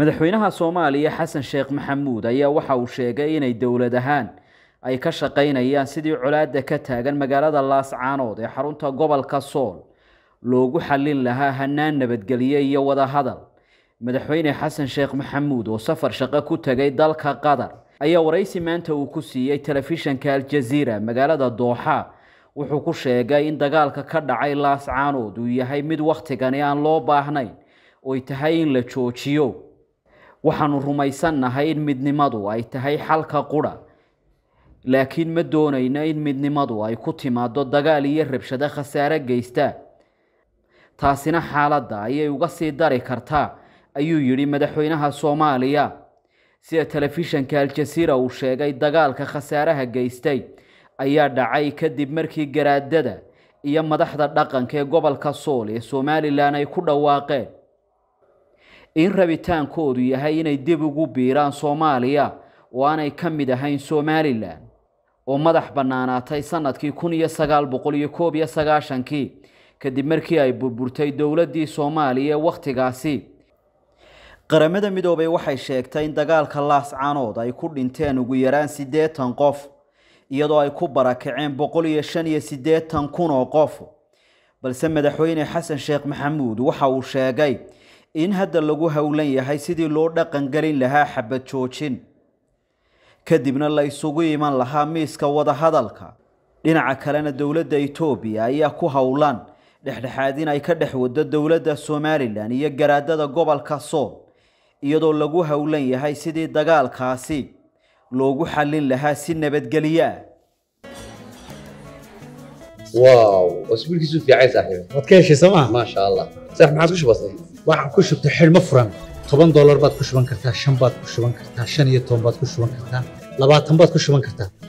madaxweynaha soomaaliya xasan sheekh maxamuud ayaa waxa uu sheegay inay dowlad ahaan ay ka shaqaynayaan sidii colaadda ka taagan magaalada laascaanood ee xarunta gobolka sool loogu xallin lahaa hanaan nabadgelye iyo wadahadal madaxweyne xasan sheekh maxamuud oo safar shaqo ku tegay dalka qatar ayaa waraysi maanta uu ku siiyey telefishanka aljaziira magaalada dooxa wuxuu ku sheegay in dagaalka ka dhacay laascaanood uu yahay mid wakhtigani aan loo baahnayn oy tahay in la joojiyo waxaanu rumaysannahay in midnimadu ay tahay xalka qura laakiin ma doonayno in midnimadu ay ku timaado dagaal iyo rabshado khasaare geysta taasina xaaladda ayay uga sii dari kartaa ayuu yidhi madaxweynaha soomaaliya sida telefishanka al uu sheegay dagaalka khasaaraha geystay ayaa dhacay kadib markii garaadada iyo madaxda dhaqanka ee gobolka sool ee somalilan ay ku dhawaaqeen in rabitaankoodu yahay inay dib ugu biiraan soomaaliya oo aanay ka mid ahayn somalilan oo madax bannaanaatay sannadkii kun iyo sagaal boqol iyo koob iyo sagaashankii kadib markii ay burburtay dowladdii soomaaliya ee wakhtigaasi qaramada midoobay waxay sheegtay in dagaalka laas canood ay ku dhinteen ugu yaraan siddeetan qof iyadoo ay ku barakaceen boqol iyo shan iyo siddeetan kun oo qof balse madaxweyne xasan sheekh maxamuud waxa uu sheegay in hadda lagu howlan yahay sidii loo dhaqangelin lahaa xabad joojin kadibna la isugu iman lahaa miiska wadahadalka dhinaca kalena dowladda etoobiya ayaa ku howlan dhexdhexaad in ay ka dhex wado dowladda somalilan iyo garaadada gobolka sool iyadoo lagu howlan yahay sidii dagaalkaasi loogu xallin lahaa si nabadgelyo ah واو واسبوع كيسو في عيسى حبيبي ما تكيشي سما ما شاء waxaan ku shubtay xidhmo furan toban dollar baad ku shuban kartaa shan baad ku shuban kartaa shan iyo toban baad ku shuban kartaa labaatan baad ku shuban kartaa